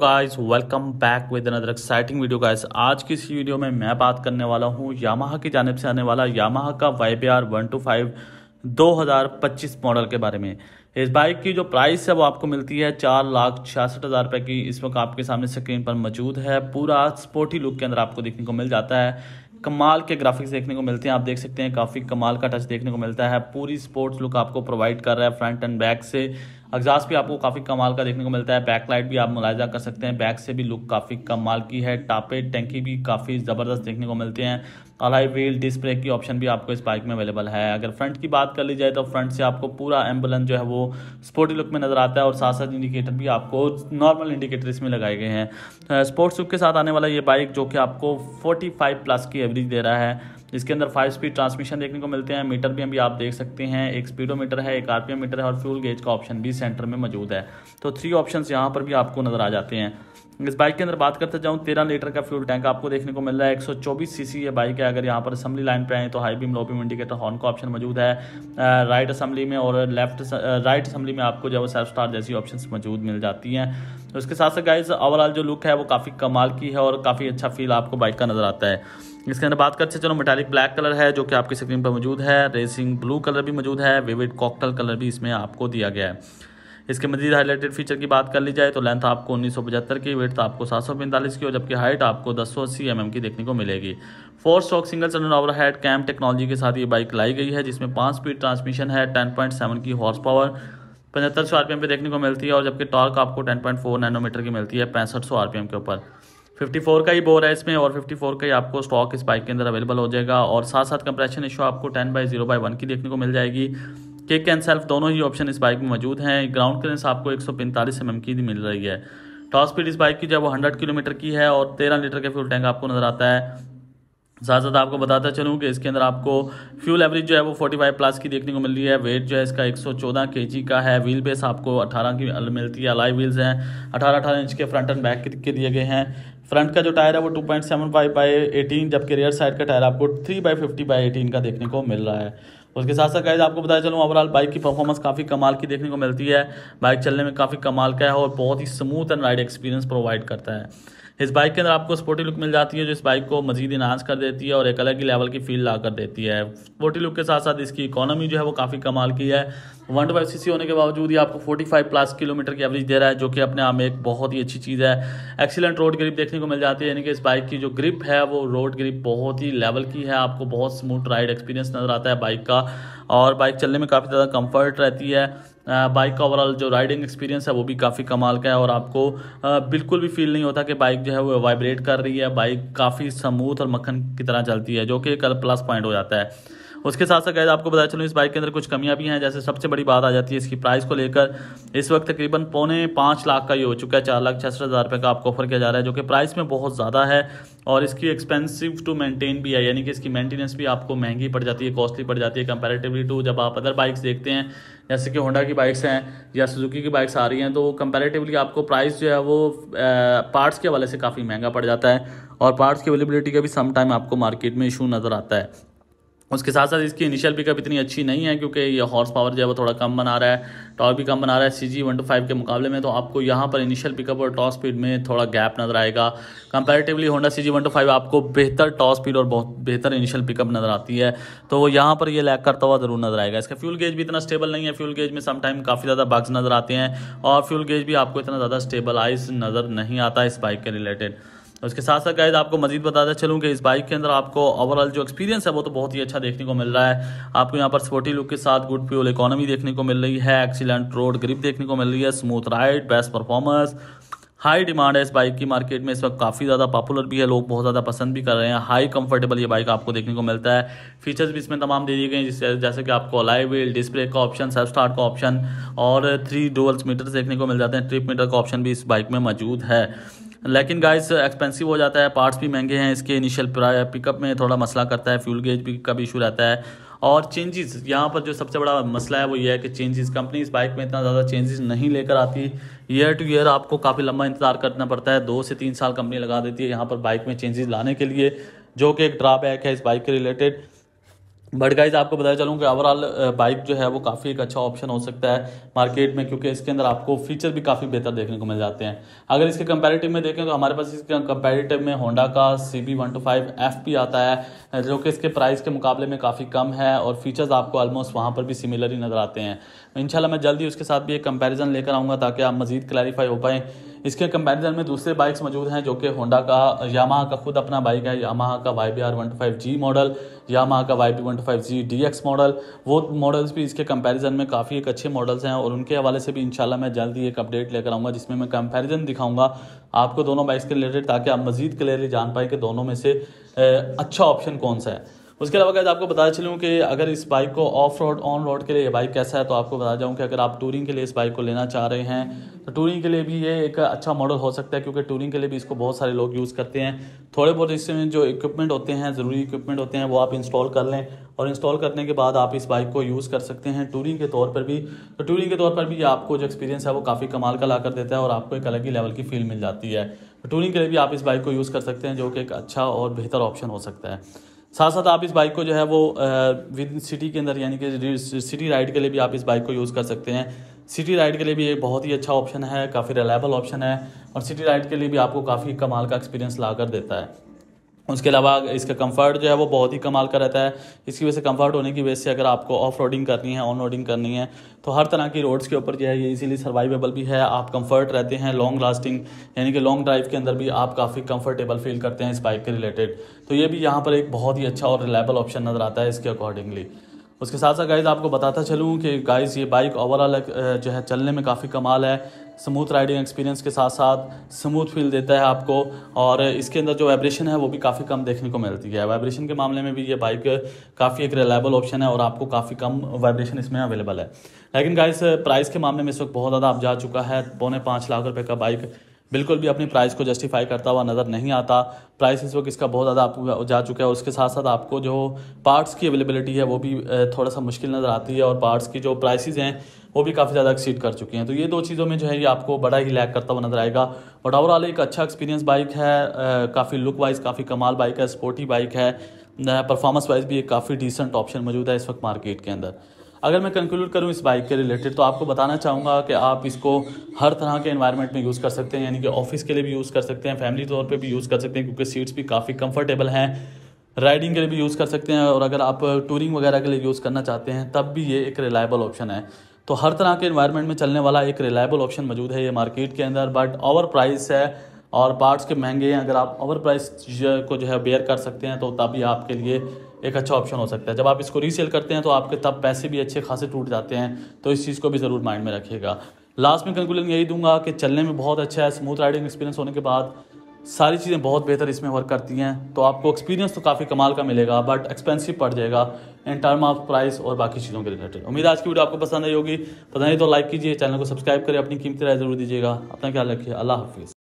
guys welcome back with another exciting video guys आज की इस वीडियो में मैं बात करने वाला हूं यामाहा की जानब से आने वाला यामाहा का Y B R one two five दो हज़ार पच्चीस मॉडल के बारे में इस बाइक की जो प्राइस है वो आपको मिलती है चार लाख छियासठ हज़ार रुपये की इस वक्त आपके सामने स्क्रीन पर मौजूद है पूरा स्पोर्टी लुक के अंदर आपको देखने को मिल जाता है कमाल के ग्राफिक्स देखने को मिलते हैं आप देख सकते हैं काफ़ी कमाल का टच देखने को मिलता है पूरी स्पोर्ट्स लुक आपको प्रोवाइड कर रहा है फ्रंट एंड बैक से अग्जास भी आपको काफ़ी कमाल का देखने को मिलता है बैक लाइट भी आप मुलायजा कर सकते हैं बैक से भी लुक काफ़ी कमाल की है टापे टैंकी भी काफ़ी ज़बरदस्त देखने को मिलते हैं अलाई व्हील डिस्क ब्रेक की ऑप्शन भी आपको इस बाइक में अवेलेबल है अगर फ्रंट की बात कर ली जाए तो फ्रंट से आपको पूरा एम्बुलेंस जो है वो स्पोर्टी लुक में नज़र आता है और साथ साथ इंडिकेटर भी आपको नॉर्मल इंडिकेटर इसमें लगाए गए हैं स्पोर्ट्स लुक के साथ आने वाला ये बाइक जो कि आपको फोर्टी प्लस की एवरेज दे रहा है इसके अंदर फाइव स्पीड ट्रांसमिशन देखने को मिलते हैं मीटर भी अभी आप देख सकते हैं एक स्पीडोमीटर है एक आरपीएम मीटर है और फ्यूल गेज का ऑप्शन भी सेंटर में मौजूद है तो थ्री ऑप्शन यहाँ पर भी आपको नज़र आ जाते हैं इस बाइक के अंदर बात करते जाऊँ तेरह लीटर का फ्यूल टैंक आपको देखने को मिल रहा है एक सौ चौबीस सीसी ये बाइक है अगर यहाँ पर असम्बली लाइन पर आए तो high beam low beam indicator horn का ऑप्शन मौजूद है राइट असम्बली में और लेफ्ट राइट असम्बली में आपको जो है सेल्फ स्टार जैसी ऑप्शन मौजूद मिल जाती हैं उसके तो साथ साथ गाइज ओवरऑल जो लुक है वो काफ़ी कमाल की है और काफ़ी अच्छा फील आपको बाइक का नज़र आता है इसके अंदर बात करते चलो मेटालिक ब्लैक कलर है जो कि आपकी स्क्रीन पर मौजूद है रेसिंग ब्लू कलर भी मौजूद है विविड कॉकटल कलर भी इसमें आपको दिया गया है इसके मजीद हाईलाइटेड फीचर की बात कर ली जाए तो लेंथ आपको उन्नीस सौ पचहत्तर की वेट आपको सात सौ पैंतालीस की और जबकि हाइट आपको दस सौ अस्सी एम mm की देखने को मिलेगी four stroke single cylinder overhead cam technology के साथ ये बाइक लाई गई है जिसमें पाँच स्पीड ट्रांसमिशन है टेन पॉइंट सेवन की हॉर्स पावर पचहत्तर सौ आरपीएम पे देखने को मिलती है और जबकि टॉर्क आपको 10.4 नैनोमीटर की मिलती है पैंसठ सौ आरपीएम के ऊपर 54 का ही बोर है इसमें और 54 का ही आपको स्टॉक इस बाइक के अंदर अवेलेबल हो जाएगा और साथ साथ कंप्रेशन इशू आपको 10 बाई जीरो बाई वन की देखने को मिल जाएगी किक एंड सेल्फ दोनों ही ऑप्शन इस बाइक में मौजूद हैं ग्राउंड क्लियरेंस आपको एक सौ की मिल रही है टॉप स्पीड इस बाइक की जब वो हंड्रेड किलोमीटर की है और तेरह लीटर का फ्यूल टैंक आपको नजर आता है साथ साथ आपको बताता चलूँ कि इसके अंदर आपको फ्यूल एवरेज जो है वो 45 प्लस की देखने को मिल रही है वेट जो है इसका 114 केजी का है व्हील बेस आपको 18 की मिलती है अलाई व्हील्स हैं 18 18 इंच के फ्रंट एंड बैक के दिए गए हैं फ्रंट का जो टायर है वो 2.75 point seven five by eighteen जबकि रेयर साइड का टायर आपको three by fifty by eighteen का देखने को मिल रहा है उसके साथ साथ कैसे आपको बताया चलूँ ओवरऑल बाइक की परफॉर्मेंस काफ़ी कमाल की देखने को मिलती है बाइक चलने में काफ़ी कमाल का है और बहुत ही smooth and ride experience provide करता है इस बाइक के अंदर आपको स्पोर्टी लुक मिल जाती है जो इस बाइक को मजीद इनहांस कर देती है और एक अलग ही लेवल की फील ला कर देती है स्पोर्टी लुक के साथ साथ इसकी इकोनॉमी जो है वो काफ़ी कमाल की है वन टू फाइव सी होने के बावजूद ही आपको फोर्टी फाइव प्लस किलोमीटर की एवरेज दे रहा है जो कि अपने आप में एक बहुत ही अच्छी चीज़ है एक्सीलेंट रोड ग्रिप देखने को मिल जाती है यानी कि इस बाइक की जो ग्रिप है वो रोड ग्रिप बहुत ही लेवल की है आपको बहुत स्मूथ राइड एक्सपीरियंस नज़र आता है बाइक का और बाइक चलने में काफ़ी ज़्यादा कम्फर्ट रहती है बाइक का ओवरऑल जो राइडिंग एक्सपीरियंस है वो भी काफ़ी कमाल का है और आपको बिल्कुल भी फील नहीं होता कि बाइक जो है वो वाइब्रेट कर रही है बाइक काफ़ी स्मूथ और मक्खन की तरह चलती है जो कि एक प्लस पॉइंट हो जाता है उसके साथ साथ गैस आपको बता चलूँ इस बाइक के अंदर कुछ कमियाँ भी हैं जैसे सबसे बड़ी बात आ जाती है इसकी प्राइस को लेकर इस वक्त तकरीबन पौने पाँच लाख का ये हो चुका है चार लाख छसठ हज़ार रुपये का आपको ऑफर किया जा रहा है जो कि प्राइस में बहुत ज़्यादा है और इसकी एक्सपेंसिव टू मेंटेन भी है यानी कि इसकी मेंटेनेंस भी आपको महंगी पड़ जाती है कॉस्टली पड़ जाती है कंपेरेटिवली टू जब आप अदर बाइक्स देखते हैं जैसे कि होंडा की बाइक्स हैं या सुजुकी की बाइक्स आ रही हैं तो कंपेरेटिवली आपको प्राइस जो है वो पार्ट्स के हवाले से काफ़ी महंगा पड़ जाता है और पार्ट्स की अवेलेबिलिटी का भी सम टाइम आपको मार्केट में इशू नज़र आता है उसके साथ साथ इसकी इनिशियल पिकअप इतनी अच्छी नहीं है क्योंकि ये हॉर्स पावर जो है वो थोड़ा कम बना रहा है टॉर्क भी कम बना रहा है C G one two five के मुकाबले में तो आपको यहाँ पर इनिशियल पिकअप और टॉप स्पीड में थोड़ा गैप नजर आएगा comparatively Honda C G one two five आपको बेहतर टॉप स्पीड और बहुत बेहतर इनिशियल पिकअप नजर आती है तो यहाँ पर यह लैक करता हुआ ज़रूर नजर आएगा इसका फ्यूल गेज भी इतना स्टेबल नहीं है फ्यूल गेज में समटाइम काफ़ी ज़्यादा बग्स नज़र आते हैं और फ्यूल गेज भी आपको इतना ज़्यादा स्टेबलाइज नज़र नहीं आता इस बाइक के रिलेटेड उसके साथ साथ गाइज आपको मजीद बताता चलूँ कि इस बाइक के अंदर आपको ओवरऑल जो एक्सपीरियंस है वो तो बहुत ही अच्छा देखने को मिल रहा है आपको यहाँ पर स्पोर्टी लुक के साथ गुड फ्यूल इकोनॉमी देखने को मिल रही है एक्सीलेंट रोड ग्रिप देखने को मिल रही है smooth ride best performance high demand है इस बाइक की मार्केट में इस वक्त काफ़ी ज़्यादा पॉपुलर भी है लोग बहुत ज़्यादा पसंद भी कर रहे हैं हाई कंफर्टेबल ये बाइक आपको देखने को मिलता है फीचर्स भी इसमें तमाम दे दिए गए जिससे जैसे कि आपको अलाई व्हील डिस्प्ले का ऑप्शन सेल्फ स्टार्ट का ऑप्शन और थ्री डोल्स मीटर्स देखने को मिल जाते हैं ट्रिप मीटर का ऑप्शन भी इस बाइक में मौजूद है लेकिन गाइस एक्सपेंसिव हो जाता है पार्ट्स भी महंगे हैं इसके इनिशियल पिकअप में थोड़ा मसला करता है फ्यूल गेज भी का भी इशू रहता है और चेंजेस यहाँ पर जो सबसे बड़ा मसला है वो ये है कि चेंजेस कंपनी इस बाइक में इतना ज़्यादा चेंजेस नहीं लेकर आती ईयर टू ईयर आपको काफ़ी लंबा इंतजार करना पड़ता है दो से तीन साल कंपनी लगा देती है यहाँ पर बाइक में चेंजेस लाने के लिए जो कि एक ड्रॉबैक है इस बाइक के रिलेटेड बट गाइज आपको बताया चलूँ कि ओवरऑल बाइक जो है वो काफ़ी एक अच्छा ऑप्शन हो सकता है मार्केट में क्योंकि इसके अंदर आपको फीचर भी काफ़ी बेहतर देखने को मिल जाते हैं अगर इसके कंपैरेटिव में देखें तो हमारे पास इसके कंपैरेटिव में होंडा का C B one two five F P आता है जो कि इसके प्राइस के मुकाबले में काफ़ी कम है और फीचर्स आपको ऑलमोस्ट वहाँ पर भी सिमिलर ही नज़र आते हैं इन मैं जल्दी उसके साथ भी एक कंपेरिजन लेकर आऊँगा ताकि आप मज़ीद क्लैरिफाई हो पाएँ इसके कंपैरिजन में दूसरे बाइक्स मौजूद हैं जो कि होंडा का यामा का खुद अपना बाइक है यामा का Y B R one five G model Yamaha का Y B one five G D X model वो मॉडल्स भी इसके कंपैरिजन में काफ़ी एक अच्छे मॉडल्स हैं और उनके हवाले से भी शाला मैं जल्दी एक अपडेट लेकर आऊँगा जिसमें मैं कंपेरिजन दिखाऊँगा आपको दोनों बाइक्स के रिलेटेड ताकि आप मज़ीद क्लियरली जान पाए कि दोनों में से अच्छा ऑप्शन कौन सा है उसके अलावा अगर आपको बताया चलूँ कि अगर इस बाइक को ऑफ रोड ऑन रोड के लिए ये बाइक कैसा है तो आपको बता जाऊँ कि अगर आप टूरिंग के लिए इस बाइक को लेना चाह रहे हैं तो टूरिंग के लिए भी ये एक अच्छा मॉडल हो सकता है क्योंकि टूरिंग के लिए भी इसको बहुत सारे लोग यूज़ करते हैं थोड़े बहुत इसमें जो इक्विपमेंट होते हैं ज़रूरी इक्विपमेंट होते हैं वो आप इंस्टॉल कर लें और इंस्टॉल करने के बाद आप इस बाइक को यूज़ कर सकते हैं टूरिंग के तौर पर भी तो टूरिंग के तौर पर भी आपको जो एक्सपीरियंस है वो काफ़ी कमाल का ला कर देता है और आपको एक अलग ही लेवल की फील मिल जाती है टूरिंग तो के लिए भी आप इस बाइक को यूज़ कर सकते हैं जो कि एक अच्छा और बेहतर ऑप्शन हो सकता है साथ साथ आप इस बाइक को जो है वो विद सिटी के अंदर यानी कि सिटी राइड के लिए भी आप इस बाइक को यूज़ कर सकते हैं सिटी राइड के लिए भी एक बहुत ही अच्छा ऑप्शन है काफ़ी रिलायबल ऑप्शन है और सिटी राइड के लिए भी आपको काफ़ी कमाल का एक्सपीरियंस ला कर देता है उसके अलावा इसका कंफर्ट जो है वो बहुत ही कमाल का रहता है इसकी वजह से कंफर्ट होने की वजह से अगर आपको ऑफ रोडिंग करनी है ऑन रोडिंग करनी है तो हर तरह की रोड्स के ऊपर जो है ये इजीली सर्वाइवेबल भी है आप कंफर्ट रहते हैं लॉन्ग लास्टिंग यानी कि लॉन्ग ड्राइव के अंदर भी आप काफ़ी कंफर्टेबल फील करते हैं इस बाइक के रिलेटेड तो ये भी यहाँ पर एक बहुत ही अच्छा और रिलायबल ऑप्शन नज़र आता है इसके अकॉर्डिंगली उसके साथ साथ गाइज़ आपको बताता चलूँ कि गाइज़ ये बाइक ओवरऑल जो है चलने में काफ़ी कमाल है स्मूथ राइडिंग एक्सपीरियंस के साथ साथ स्मूथ फील देता है आपको और इसके अंदर जो वाइब्रेशन है वो भी काफ़ी कम देखने को मिलती है वाइब्रेशन के मामले में भी ये बाइक काफ़ी एक रिलायबल ऑप्शन है और आपको काफ़ी कम वाइब्रेशन इसमें अवेलेबल है लेकिन गाइस प्राइस के मामले में इस वक्त बहुत ज़्यादा आप जा चुका है पौने पाँच लाख रुपये का बाइक बिल्कुल भी अपनी प्राइस को जस्टिफाई करता हुआ नज़र नहीं आता प्राइस इस वक्त इसका बहुत ज़्यादा आपको जा चुका है उसके साथ साथ आपको जो पार्ट्स की अवेलेबिलिटी है वो भी थोड़ा सा मुश्किल नज़र आती है और पार्ट्स की जो प्राइसेज हैं वो भी काफ़ी ज़्यादा एक्सीड कर चुकी हैं तो ये दो चीज़ों में जो है ये आपको बड़ा ही लैक करता हुआ नज़र आएगा बट ओवरऑल एक अच्छा एक्सपीरियंस बाइक है काफ़ी लुक वाइज काफ़ी कमाल बाइक है स्पोर्टी बाइक है परफॉर्मेंस वाइज भी एक काफ़ी डिसेंट ऑप्शन मौजूद है इस वक्त मार्केट के अंदर अगर मैं कंक्लूड करूँ इस बाइक के रिलेटेड तो आपको बताना चाहूँगा कि आप इसको हर तरह के इन्वायरमेंट में यूज़ कर सकते हैं यानी कि ऑफिस के लिए भी यूज़ कर सकते हैं फैमिली तौर पर भी यूज़ कर सकते हैं क्योंकि सीट्स भी काफ़ी कंफर्टेबल हैं राइडिंग के लिए भी यूज़ कर सकते हैं और अगर आप टूरिंग वगैरह के लिए यूज़ करना चाहते हैं तब भी ये एक रिलायबल ऑप्शन है तो हर तरह के इन्वायरमेंट में चलने वाला एक रिलायबल ऑप्शन मौजूद है ये मार्केट के अंदर बट ओवर प्राइस है और पार्ट्स के महंगे हैं अगर आप ओवर प्राइस को जो है बेयर कर सकते हैं तो तभी आपके लिए एक अच्छा ऑप्शन हो सकता है जब आप इसको रीसेल करते हैं तो आपके तब पैसे भी अच्छे खासे टूट जाते हैं तो इस चीज़ को भी ज़रूर माइंड में रखिएगा लास्ट में कंक्लूजन यही दूंगा कि चलने में बहुत अच्छा है स्मूथ राइडिंग एक्सपीरियंस होने के बाद सारी चीज़ें बहुत बेहतर इसमें वर्क करती हैं तो आपको एक्सपीरियंस तो काफ़ी कमाल का मिलेगा बट एक्सपेंसिव पड़ जाएगा इन टर्म ऑफ प्राइस और बाकी चीज़ों के रिलेटेड उम्मीद आज की वीडियो आपको पसंद आई होगी पता तो नहीं तो लाइक कीजिए चैनल को सब्सक्राइब करें अपनी कीमती राय जरूर दीजिएगा अपना ख्याल रखिए अल्लाह हाफिज़